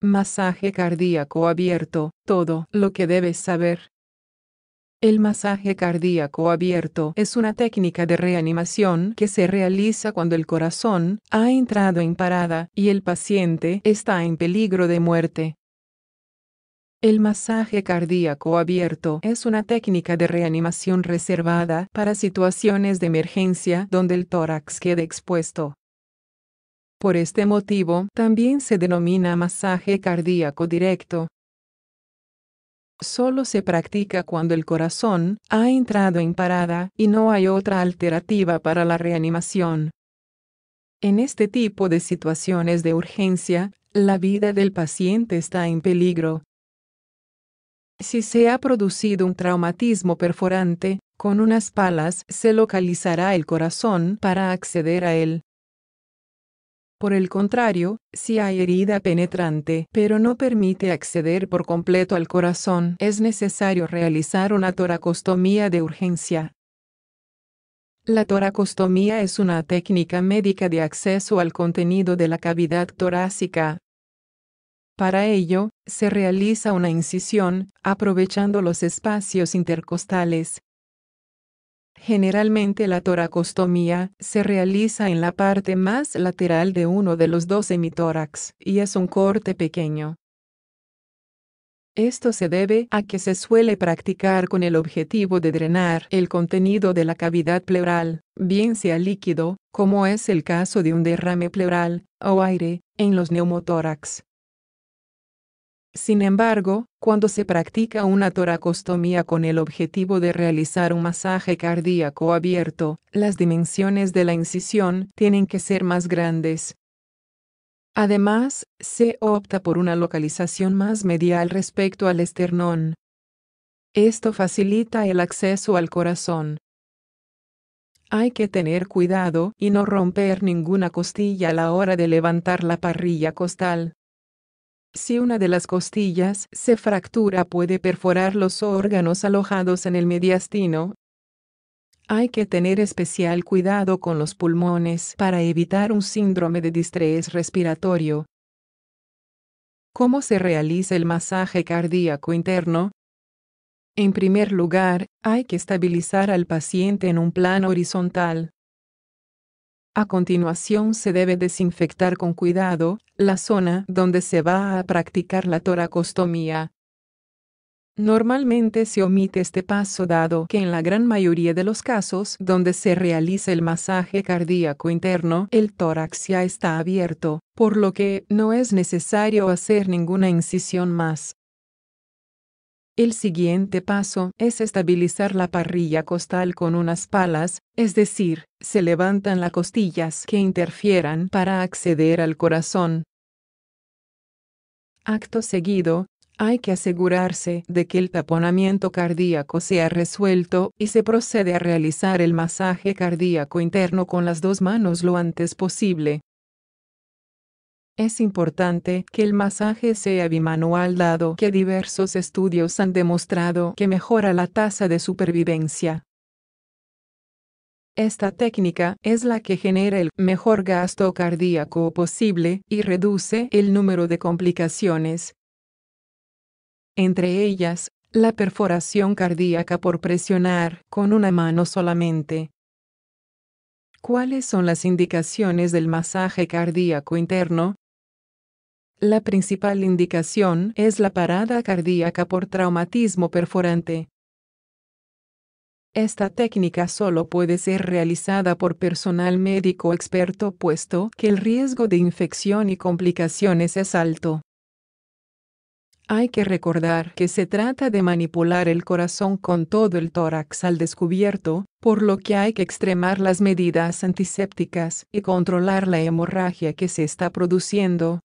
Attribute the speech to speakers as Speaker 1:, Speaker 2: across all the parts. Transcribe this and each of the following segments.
Speaker 1: Masaje cardíaco abierto, todo lo que debes saber. El masaje cardíaco abierto es una técnica de reanimación que se realiza cuando el corazón ha entrado en parada y el paciente está en peligro de muerte. El masaje cardíaco abierto es una técnica de reanimación reservada para situaciones de emergencia donde el tórax quede expuesto. Por este motivo, también se denomina masaje cardíaco directo. Solo se practica cuando el corazón ha entrado en parada y no hay otra alternativa para la reanimación. En este tipo de situaciones de urgencia, la vida del paciente está en peligro si se ha producido un traumatismo perforante, con unas palas se localizará el corazón para acceder a él. Por el contrario, si hay herida penetrante pero no permite acceder por completo al corazón, es necesario realizar una toracostomía de urgencia. La toracostomía es una técnica médica de acceso al contenido de la cavidad torácica, para ello, se realiza una incisión, aprovechando los espacios intercostales. Generalmente la toracostomía se realiza en la parte más lateral de uno de los dos semitórax, y es un corte pequeño. Esto se debe a que se suele practicar con el objetivo de drenar el contenido de la cavidad pleural, bien sea líquido, como es el caso de un derrame pleural, o aire, en los neumotórax. Sin embargo, cuando se practica una toracostomía con el objetivo de realizar un masaje cardíaco abierto, las dimensiones de la incisión tienen que ser más grandes. Además, se opta por una localización más medial respecto al esternón. Esto facilita el acceso al corazón. Hay que tener cuidado y no romper ninguna costilla a la hora de levantar la parrilla costal. Si una de las costillas se fractura puede perforar los órganos alojados en el mediastino. Hay que tener especial cuidado con los pulmones para evitar un síndrome de distrés respiratorio. ¿Cómo se realiza el masaje cardíaco interno? En primer lugar, hay que estabilizar al paciente en un plano horizontal, a continuación se debe desinfectar con cuidado la zona donde se va a practicar la toracostomía. Normalmente se omite este paso dado que en la gran mayoría de los casos donde se realiza el masaje cardíaco interno, el tórax ya está abierto, por lo que no es necesario hacer ninguna incisión más. El siguiente paso es estabilizar la parrilla costal con unas palas, es decir, se levantan las costillas que interfieran para acceder al corazón. Acto seguido, hay que asegurarse de que el taponamiento cardíaco sea resuelto y se procede a realizar el masaje cardíaco interno con las dos manos lo antes posible. Es importante que el masaje sea bimanual dado que diversos estudios han demostrado que mejora la tasa de supervivencia. Esta técnica es la que genera el mejor gasto cardíaco posible y reduce el número de complicaciones. Entre ellas, la perforación cardíaca por presionar con una mano solamente. ¿Cuáles son las indicaciones del masaje cardíaco interno? La principal indicación es la parada cardíaca por traumatismo perforante. Esta técnica solo puede ser realizada por personal médico experto puesto que el riesgo de infección y complicaciones es alto. Hay que recordar que se trata de manipular el corazón con todo el tórax al descubierto, por lo que hay que extremar las medidas antisépticas y controlar la hemorragia que se está produciendo.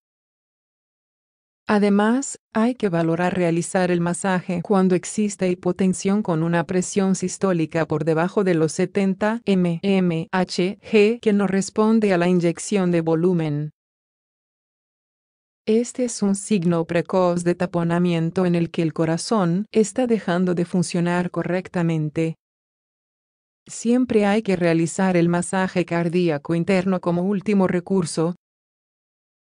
Speaker 1: Además, hay que valorar realizar el masaje cuando existe hipotensión con una presión sistólica por debajo de los 70 mmHg que no responde a la inyección de volumen. Este es un signo precoz de taponamiento en el que el corazón está dejando de funcionar correctamente. Siempre hay que realizar el masaje cardíaco interno como último recurso,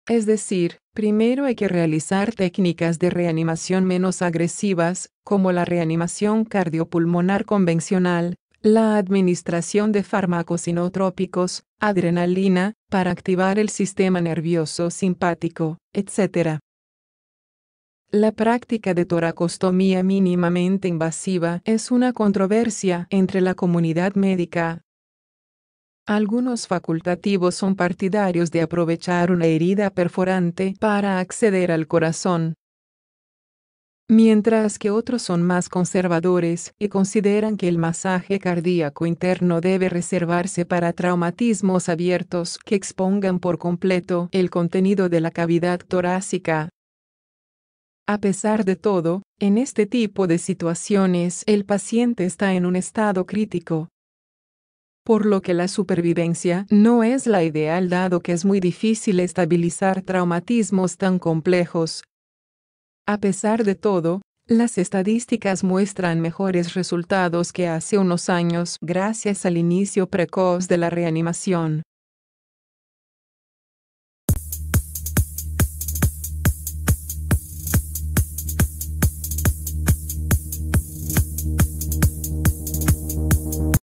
Speaker 1: es decir, primero hay que realizar técnicas de reanimación menos agresivas, como la reanimación cardiopulmonar convencional, la administración de fármacos inotrópicos, adrenalina, para activar el sistema nervioso simpático, etc. La práctica de toracostomía mínimamente invasiva es una controversia entre la comunidad médica, algunos facultativos son partidarios de aprovechar una herida perforante para acceder al corazón, mientras que otros son más conservadores y consideran que el masaje cardíaco interno debe reservarse para traumatismos abiertos que expongan por completo el contenido de la cavidad torácica. A pesar de todo, en este tipo de situaciones el paciente está en un estado crítico, por lo que la supervivencia no es la ideal dado que es muy difícil estabilizar traumatismos tan complejos. A pesar de todo, las estadísticas muestran mejores resultados que hace unos años gracias al inicio precoz de la reanimación.